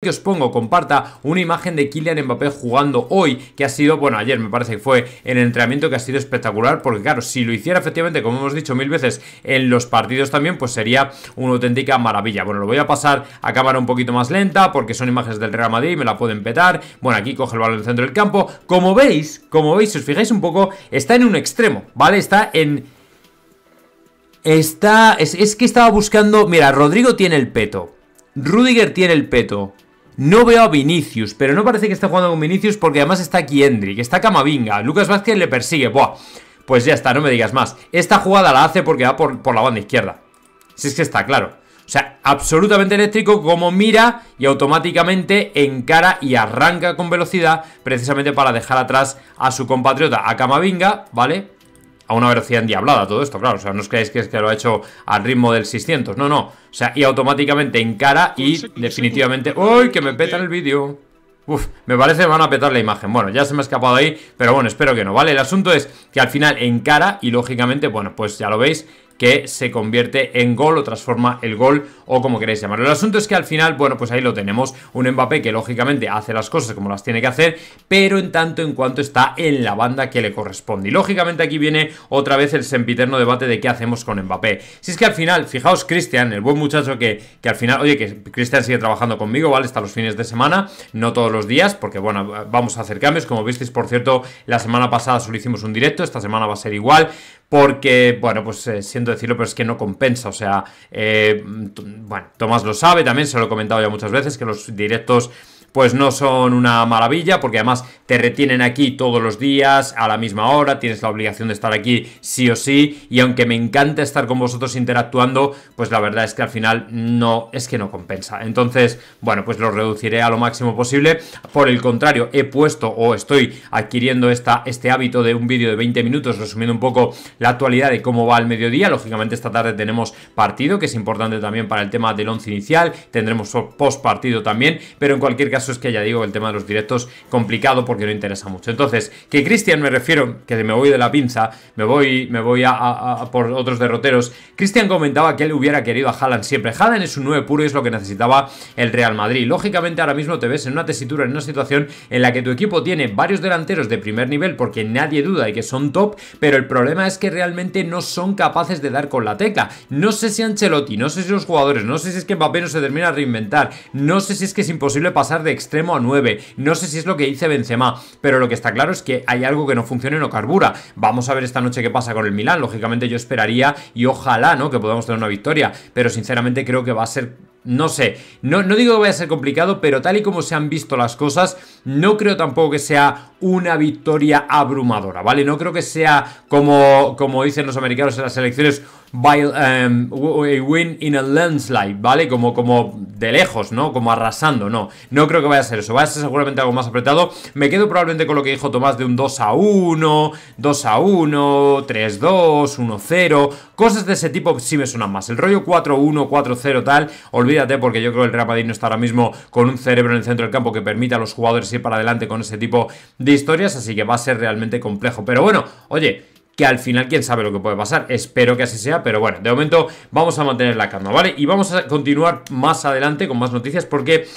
que os pongo, comparta una imagen de Kylian Mbappé jugando hoy, que ha sido, bueno, ayer me parece que fue en el entrenamiento que ha sido espectacular, porque claro, si lo hiciera efectivamente, como hemos dicho mil veces, en los partidos también, pues sería una auténtica maravilla. Bueno, lo voy a pasar a cámara un poquito más lenta, porque son imágenes del Real Madrid, me la pueden petar. Bueno, aquí coge el balón en centro del campo. Como veis, como veis, si os fijáis un poco, está en un extremo, ¿vale? Está en... Está... Es, es que estaba buscando... Mira, Rodrigo tiene el peto. Rudiger tiene el peto. No veo a Vinicius, pero no parece que esté jugando con Vinicius porque además está aquí Hendrik, está Camavinga, Lucas Vázquez le persigue, buah. Pues ya está, no me digas más. Esta jugada la hace porque va por, por la banda izquierda. Si es que está claro. O sea, absolutamente eléctrico como mira y automáticamente encara y arranca con velocidad precisamente para dejar atrás a su compatriota, a Camavinga, ¿vale? a una velocidad endiablada todo esto, claro. O sea, no os creáis que es que lo ha hecho al ritmo del 600. No, no. O sea, y automáticamente encara y definitivamente... ¡Uy, que me petan el vídeo! Uf, me parece que van a petar la imagen. Bueno, ya se me ha escapado ahí, pero bueno, espero que no, ¿vale? El asunto es que al final encara y lógicamente, bueno, pues ya lo veis, que se convierte en gol o transforma el gol o como queréis llamarlo. El asunto es que al final, bueno, pues ahí lo tenemos, un Mbappé que lógicamente hace las cosas como las tiene que hacer, pero en tanto en cuanto está en la banda que le corresponde. Y lógicamente aquí viene otra vez el sempiterno debate de qué hacemos con Mbappé. Si es que al final, fijaos Cristian, el buen muchacho que, que al final, oye, que Cristian sigue trabajando conmigo, ¿vale? Hasta los fines de semana, no todos los días, porque bueno, vamos a hacer cambios, como visteis, por cierto, la semana pasada solo hicimos un directo, esta semana va a ser igual porque, bueno, pues eh, siento decirlo, pero es que no compensa. O sea, eh, bueno, Tomás lo sabe, también se lo he comentado ya muchas veces, que los directos pues no son una maravilla, porque además te retienen aquí todos los días, a la misma hora, tienes la obligación de estar aquí sí o sí, y aunque me encanta estar con vosotros interactuando, pues la verdad es que al final no, es que no compensa. Entonces, bueno, pues lo reduciré a lo máximo posible. Por el contrario, he puesto o estoy adquiriendo esta, este hábito de un vídeo de 20 minutos, resumiendo un poco la actualidad de cómo va el mediodía. Lógicamente esta tarde tenemos partido, que es importante también para el tema del once inicial, tendremos post partido también, pero en cualquier caso es que ya digo, el tema de los directos complicado porque no interesa mucho. Entonces, que Cristian me refiero, que me voy de la pinza, me voy, me voy a, por otros derroteros. Cristian comentaba que él hubiera querido a Haaland siempre. Haaland es un 9 puro y es lo que necesitaba el Real Madrid. Lógicamente ahora mismo te ves en una tesitura, en una situación en la que tu equipo tiene varios delanteros de primer nivel porque nadie duda de que son top, pero el problema es que realmente no son capaces de dar con la teca No sé si Ancelotti, no sé si los jugadores, no sé si es que Mbappé no se termina de reinventar, no sé si es que es imposible pasar de extremo a 9. No sé si es lo que dice Benzema, pero lo que está claro es que hay algo que no funciona en no carbura. Vamos a ver esta noche qué pasa con el Milan. Lógicamente yo esperaría y ojalá, ¿no? Que podamos tener una victoria, pero sinceramente creo que va a ser no sé, no, no, digo que vaya a ser complicado, pero tal y como se han visto las cosas, no creo tampoco que sea una victoria abrumadora, ¿vale? No creo que sea como, como dicen los americanos en las elecciones, Em, win in a landslide, ¿vale? Como, como de lejos, ¿no? Como arrasando, no. No creo que vaya a ser eso. Va a ser seguramente algo más apretado. Me quedo probablemente con lo que dijo Tomás de un 2 a 1, 2 a 1, 3 2, 1 0. Cosas de ese tipo sí me suenan más. El rollo 4 1, 4 0, tal. Olvídate, porque yo creo que el Real no está ahora mismo con un cerebro en el centro del campo que permita a los jugadores ir para adelante con ese tipo de historias. Así que va a ser realmente complejo. Pero bueno, oye que al final quién sabe lo que puede pasar. Espero que así sea, pero bueno, de momento vamos a mantener la calma, ¿vale? Y vamos a continuar más adelante con más noticias porque